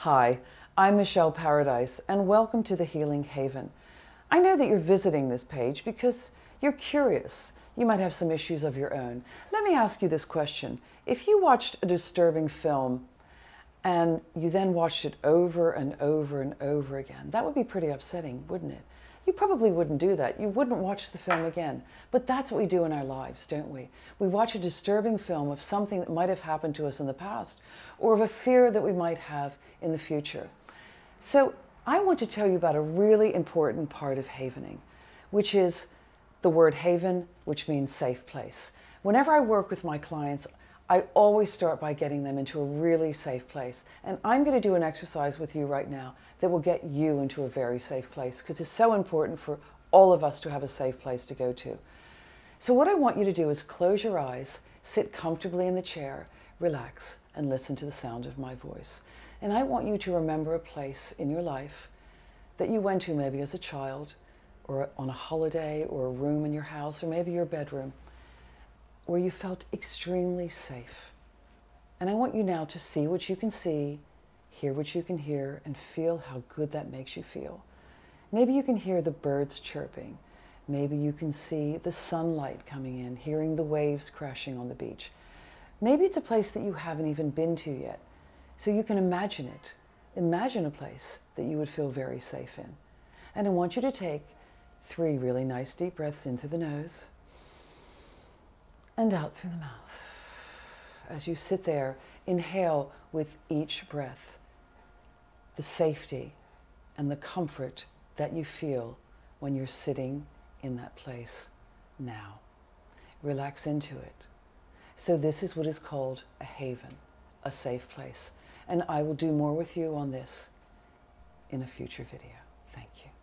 Hi, I'm Michelle Paradise, and welcome to the Healing Haven. I know that you're visiting this page because you're curious. You might have some issues of your own. Let me ask you this question. If you watched a disturbing film and you then watched it over and over and over again, that would be pretty upsetting, wouldn't it? you probably wouldn't do that. You wouldn't watch the film again. But that's what we do in our lives, don't we? We watch a disturbing film of something that might have happened to us in the past or of a fear that we might have in the future. So I want to tell you about a really important part of havening, which is the word haven, which means safe place. Whenever I work with my clients, I always start by getting them into a really safe place. And I'm going to do an exercise with you right now that will get you into a very safe place because it's so important for all of us to have a safe place to go to. So, what I want you to do is close your eyes, sit comfortably in the chair, relax, and listen to the sound of my voice. And I want you to remember a place in your life that you went to maybe as a child, or on a holiday, or a room in your house, or maybe your bedroom where you felt extremely safe. And I want you now to see what you can see, hear what you can hear, and feel how good that makes you feel. Maybe you can hear the birds chirping. Maybe you can see the sunlight coming in, hearing the waves crashing on the beach. Maybe it's a place that you haven't even been to yet. So you can imagine it. Imagine a place that you would feel very safe in. And I want you to take three really nice deep breaths in through the nose and out through the mouth. As you sit there, inhale with each breath the safety and the comfort that you feel when you're sitting in that place now. Relax into it. So, this is what is called a haven, a safe place. And I will do more with you on this in a future video. Thank you.